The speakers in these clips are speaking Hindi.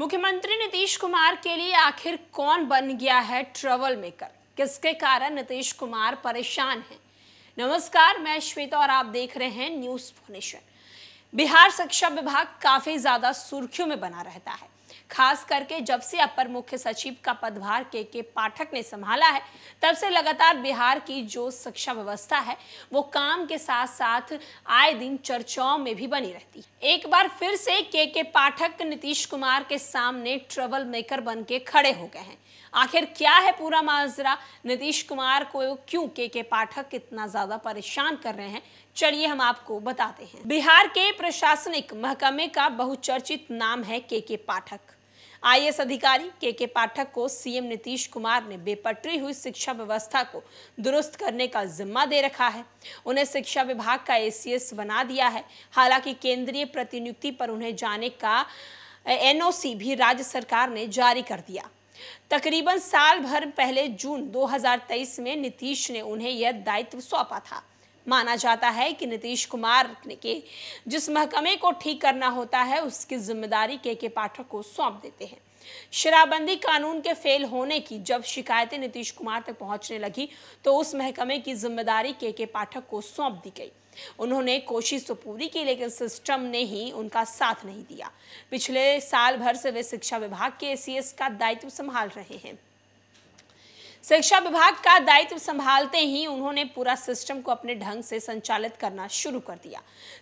मुख्यमंत्री नीतीश कुमार के लिए आखिर कौन बन गया है ट्रेवल मेकर किसके कारण नीतीश कुमार परेशान हैं नमस्कार मैं श्वेता और आप देख रहे हैं न्यूज फोनेशन बिहार शिक्षा विभाग काफी ज्यादा सुर्खियों में बना रहता है खास करके जब से अपर मुख्य सचिव का पदभार के के पाठक ने संभाला है तब से लगातार बिहार की जो शिक्षा व्यवस्था है वो काम के साथ साथ आए दिन चर्चाओं में भी बनी रहती है एक बार फिर से के के पाठक नीतीश कुमार के सामने ट्रबल मेकर बन के खड़े हो गए हैं आखिर क्या है पूरा माजरा नीतीश कुमार को क्यों के के पाठक इतना ज्यादा परेशान कर रहे हैं चलिए हम आपको बताते हैं बिहार के प्रशासनिक महकमे का बहुचर्चित नाम है के के पाठक आई अधिकारी के के पाठक को सीएम नीतीश कुमार ने बेपटरी हुई शिक्षा व्यवस्था को दुरुस्त करने का जिम्मा दे रखा है उन्हें शिक्षा विभाग का एसीएस बना दिया है हालांकि केंद्रीय प्रतिनियुक्ति पर उन्हें जाने का एनओसी भी राज्य सरकार ने जारी कर दिया तकरीबन साल भर पहले जून 2023 में नीतीश ने उन्हें यह दायित्व सौंपा था माना जाता है कि नीतीश कुमार के जिस महकमे को ठीक करना होता है उसकी जिम्मेदारी के के पाठक को सौंप देते हैं शराबबंदी कानून के फेल होने की जब शिकायतें नीतीश कुमार तक पहुंचने लगी तो उस महकमे की जिम्मेदारी के के पाठक को सौंप दी गई उन्होंने कोशिश तो पूरी की लेकिन सिस्टम ने ही उनका साथ नहीं दिया पिछले साल भर से वे शिक्षा विभाग के एसीएस का दायित्व संभाल रहे हैं शिक्षा विभाग का दायित्व संभालते ही उन्होंने पूरा सिस्टम को अपने ढंग से संचालित करना शुरू कर दिया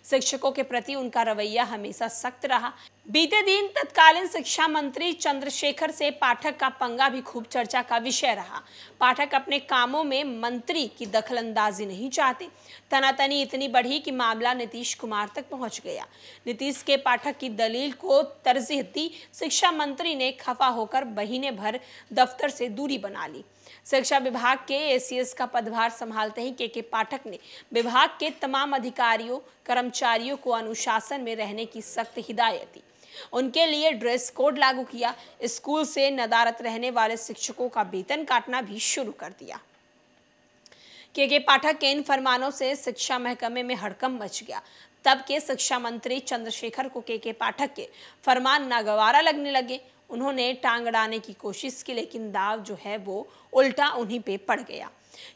शिक्षकों के प्रति उनका रवैया हमेशा सख्त रहा बीते दिन तत्कालीन शिक्षा मंत्री चंद्रशेखर से पाठक का पंगा भी खूब चर्चा का विषय रहा पाठक अपने कामों में मंत्री की दखलंदाजी नहीं चाहते तनातनी इतनी बढ़ी कि मामला नीतीश कुमार तक पहुंच गया नीतीश के पाठक की दलील को तरजीह दी शिक्षा मंत्री ने खफा होकर महीने भर दफ्तर से दूरी बना ली शिक्षा विभाग के ए का पदभार संभालते ही के के पाठक ने विभाग के तमाम अधिकारियों कर्मचारियों को अनुशासन में रहने की सख्त हिदायत दी उनके लिए ड्रेस कोड लागू किया स्कूल से नदारत रहने वाले शिक्षकों का वेतन काटना भी शुरू कर दिया के के पाठक के इन फरमानों से शिक्षा महकमे में हड़कम मच गया तब के शिक्षा मंत्री चंद्रशेखर को के के पाठक के फरमान नागवारा लगने लगे उन्होंने टांग अड़ाने की कोशिश की लेकिन दाव जो है वो उल्टा उन्हीं पे पड़ गया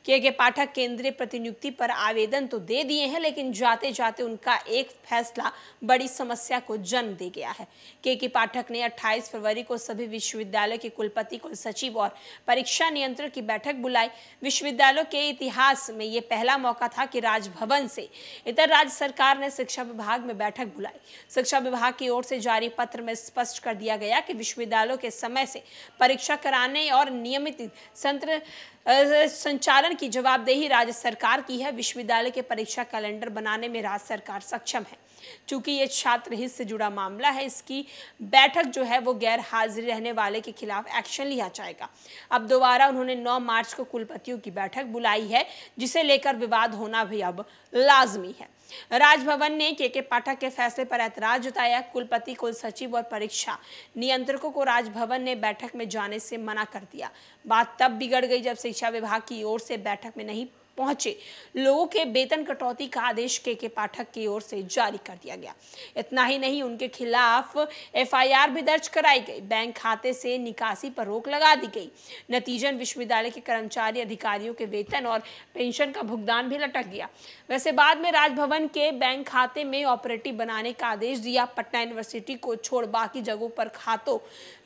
किए गए पाठक केंद्रीय प्रतिनियुक्ति पर आवेदन तो दे दिए हैं लेकिन जाते जाते उनका एक फैसला बड़ी समस्या को जन्म दे गया है के के पाठक ने 28 फरवरी को सभी विश्वविद्यालय के कुलपति कुल सचिव और परीक्षा नियंत्रण की बैठक बुलाई विश्वविद्यालयों के इतिहास में ये पहला मौका था कि राजभवन से इतर राज्य सरकार ने शिक्षा विभाग में बैठक बुलाई शिक्षा विभाग की ओर से जारी पत्र में स्पष्ट कर दिया गया कि विश्वविद्यालयों के समय से परीक्षा कराने और नियमित संत्र संचालन की जवाबदेही राज्य सरकार की है विश्वविद्यालय के परीक्षा कैलेंडर बनाने में राज्य सरकार सक्षम है चूंकि ये छात्र हित से जुड़ा मामला है इसकी बैठक जो है वो गैर हाजिर रहने वाले के खिलाफ एक्शन लिया जाएगा अब दोबारा उन्होंने 9 मार्च को कुलपतियों की बैठक बुलाई है जिसे लेकर विवाद होना भी अब लाजमी है राजभवन ने के के पाठक के फैसले पर ऐतराज जताया कुलपति कुल सचिव और परीक्षा नियंत्रकों को राजभवन ने बैठक में जाने से मना कर दिया बात तब बिगड़ गई जब शिक्षा विभाग की ओर से बैठक में नहीं पहुंचे लोगों के वेतन कटौती का आदेश के के पाठक की ओर से जारी कर दिया गया इतना ही नहीं उनके खिलाफ एफआईआर भी दर्ज कराई गई बैंक खाते से निकासी पर रोक लगा दी गई नतीजन विश्वविद्यालय के कर्मचारी अधिकारियों के वेतन और पेंशन का भुगतान भी लटक गया वैसे बाद में राजभवन के बैंक खाते में ऑपरेटिव बनाने का आदेश दिया पटना यूनिवर्सिटी को छोड़ बाकी जगहों पर खातों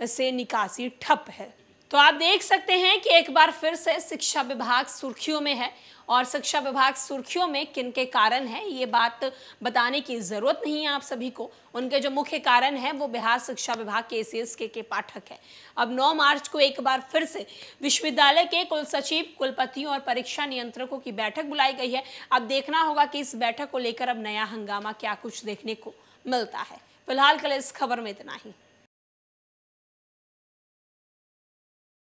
से निकासी ठप है तो आप देख सकते हैं कि एक बार फिर से शिक्षा विभाग सुर्खियों में है और शिक्षा विभाग सुर्खियों में किन के कारण है ये बात बताने की ज़रूरत नहीं है आप सभी को उनके जो मुख्य कारण है वो बिहार शिक्षा विभाग के एस के, के पाठक है अब 9 मार्च को एक बार फिर से विश्वविद्यालय के कुल सचिव कुलपतियों और परीक्षा नियंत्रकों की बैठक बुलाई गई है अब देखना होगा कि इस बैठक को लेकर अब नया हंगामा क्या कुछ देखने को मिलता है फिलहाल कल इस खबर में इतना ही